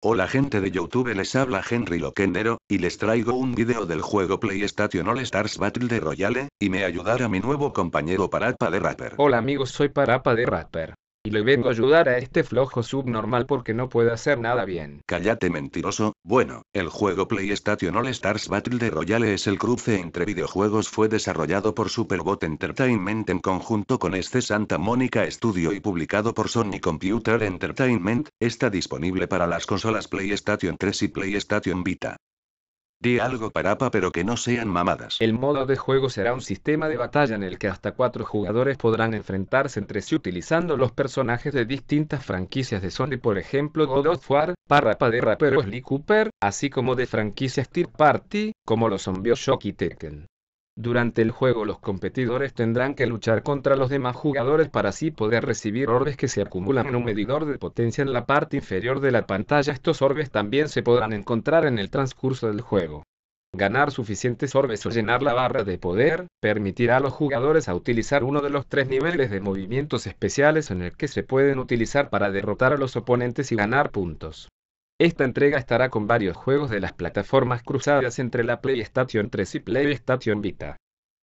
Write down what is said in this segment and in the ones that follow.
Hola gente de Youtube les habla Henry Loquendero, y les traigo un video del juego PlayStation All Stars Battle de Royale, y me ayudará mi nuevo compañero Parapa de Rapper. Hola amigos soy Parapa de Rapper y le vengo a ayudar a este flojo subnormal porque no puede hacer nada bien. Cállate mentiroso, bueno, el juego PlayStation All Stars Battle de Royale es el cruce entre videojuegos fue desarrollado por Superbot Entertainment en conjunto con este Santa Mónica Studio y publicado por Sony Computer Entertainment, está disponible para las consolas PlayStation 3 y PlayStation Vita. Di algo para pa pero que no sean mamadas. El modo de juego será un sistema de batalla en el que hasta cuatro jugadores podrán enfrentarse entre sí utilizando los personajes de distintas franquicias de Sony, por ejemplo God of War, Parrapa de Rapper Lee Cooper, así como de franquicias Tear Party, como los zombies Shocky Tekken. Durante el juego los competidores tendrán que luchar contra los demás jugadores para así poder recibir orbes que se acumulan en un medidor de potencia en la parte inferior de la pantalla. Estos orbes también se podrán encontrar en el transcurso del juego. Ganar suficientes orbes o llenar la barra de poder permitirá a los jugadores a utilizar uno de los tres niveles de movimientos especiales en el que se pueden utilizar para derrotar a los oponentes y ganar puntos. Esta entrega estará con varios juegos de las plataformas cruzadas entre la PlayStation 3 y PlayStation Vita.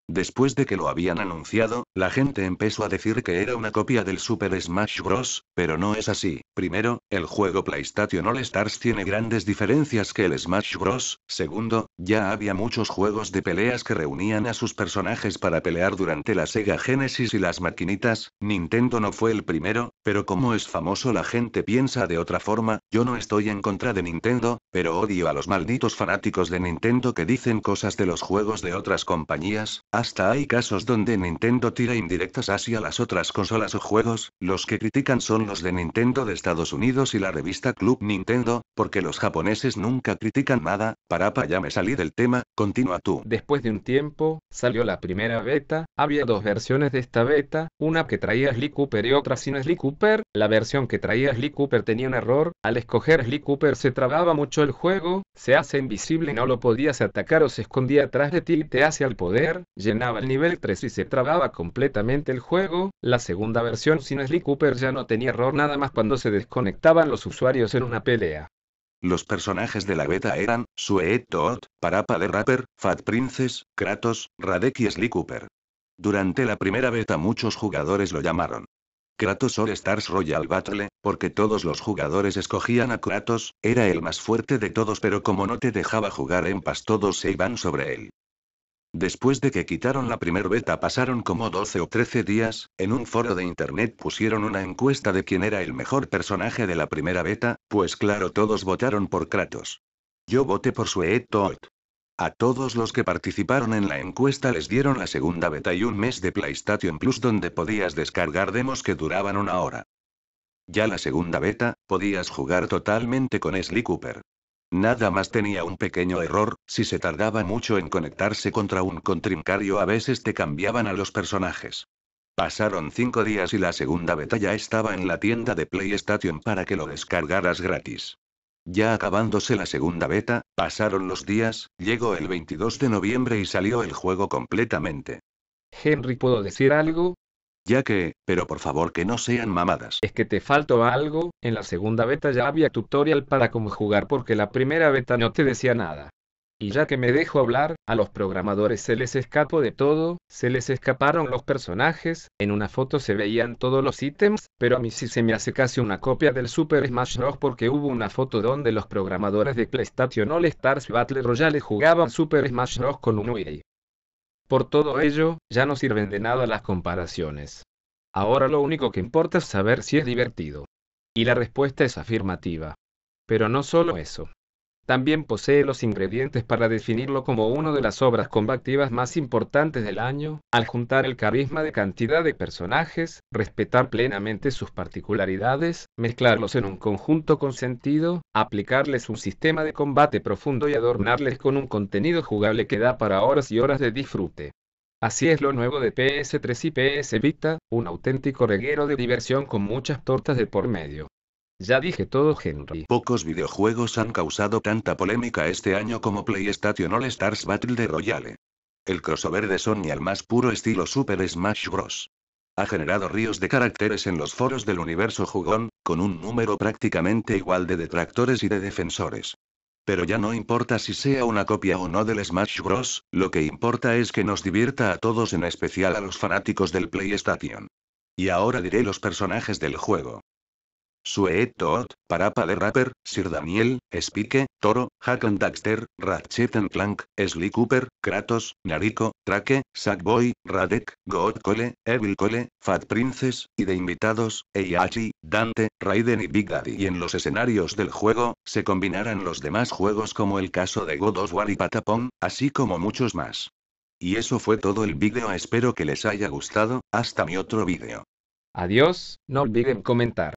Después de que lo habían anunciado, la gente empezó a decir que era una copia del Super Smash Bros., pero no es así. Primero, el juego PlayStation All Stars tiene grandes diferencias que el Smash Bros. Segundo, ya había muchos juegos de peleas que reunían a sus personajes para pelear durante la Sega Genesis y las maquinitas. Nintendo no fue el primero, pero como es famoso la gente piensa de otra forma, yo no estoy en contra de Nintendo, pero odio a los malditos fanáticos de Nintendo que dicen cosas de los juegos de otras compañías hasta hay casos donde Nintendo tira indirectas hacia las otras consolas o juegos, los que critican son los de Nintendo de Estados Unidos y la revista Club Nintendo, porque los japoneses nunca critican nada, para ya me salí del tema, continúa tú. Después de un tiempo, salió la primera beta, había dos versiones de esta beta, una que traía Sly Cooper y otra sin Sly Cooper, la versión que traía Sly Cooper tenía un error, al escoger Sly Cooper se trababa mucho el juego, se hace invisible y no lo podías atacar o se escondía atrás de ti y te hace al poder, llenaba el nivel 3 y se trababa completamente el juego. La segunda versión sin Sly Cooper ya no tenía error nada más cuando se desconectaban los usuarios en una pelea. Los personajes de la beta eran, Sue Todd, Parapa de Rapper, Fat Princess, Kratos, Radek y Sly Cooper. Durante la primera beta muchos jugadores lo llamaron Kratos All Stars Royal Battle, porque todos los jugadores escogían a Kratos, era el más fuerte de todos pero como no te dejaba jugar en paz todos se iban sobre él. Después de que quitaron la primera beta pasaron como 12 o 13 días, en un foro de internet pusieron una encuesta de quién era el mejor personaje de la primera beta, pues claro todos votaron por Kratos. Yo voté por Sweet A todos los que participaron en la encuesta les dieron la segunda beta y un mes de PlayStation Plus donde podías descargar demos que duraban una hora. Ya la segunda beta, podías jugar totalmente con Sly Cooper. Nada más tenía un pequeño error, si se tardaba mucho en conectarse contra un contrincario a veces te cambiaban a los personajes. Pasaron cinco días y la segunda beta ya estaba en la tienda de PlayStation para que lo descargaras gratis. Ya acabándose la segunda beta, pasaron los días, llegó el 22 de noviembre y salió el juego completamente. Henry, ¿puedo decir algo? Ya que, pero por favor que no sean mamadas. Es que te faltó algo, en la segunda beta ya había tutorial para cómo jugar porque la primera beta no te decía nada. Y ya que me dejo hablar, a los programadores se les escapó de todo, se les escaparon los personajes, en una foto se veían todos los ítems, pero a mí sí se me hace casi una copia del Super Smash Bros. porque hubo una foto donde los programadores de PlayStation All Stars Battle Royale jugaban Super Smash Bros. con un Wii. Por todo ello, ya no sirven de nada las comparaciones. Ahora lo único que importa es saber si es divertido. Y la respuesta es afirmativa. Pero no solo eso. También posee los ingredientes para definirlo como una de las obras combativas más importantes del año, al juntar el carisma de cantidad de personajes, respetar plenamente sus particularidades, mezclarlos en un conjunto con sentido, aplicarles un sistema de combate profundo y adornarles con un contenido jugable que da para horas y horas de disfrute. Así es lo nuevo de PS3 y PS Vita, un auténtico reguero de diversión con muchas tortas de por medio. Ya dije todo, Henry. Pocos videojuegos han causado tanta polémica este año como PlayStation All Stars Battle de Royale. El crossover de Sony al más puro estilo Super Smash Bros. Ha generado ríos de caracteres en los foros del universo jugón, con un número prácticamente igual de detractores y de defensores. Pero ya no importa si sea una copia o no del Smash Bros., lo que importa es que nos divierta a todos en especial a los fanáticos del PlayStation. Y ahora diré los personajes del juego. Sue Todd, Parapa de Rapper, Sir Daniel, Spike, Toro, Hack and Daxter, Ratchet and Clank, Sly Cooper, Kratos, Nariko, Trake, Sackboy, Radek, God Cole, Evil Cole, Fat Princess, y de invitados, Heihachi, Dante, Raiden y Big Daddy. Y en los escenarios del juego, se combinarán los demás juegos como el caso de God of War y Patapon, así como muchos más. Y eso fue todo el vídeo, espero que les haya gustado, hasta mi otro vídeo. Adiós, no olviden comentar.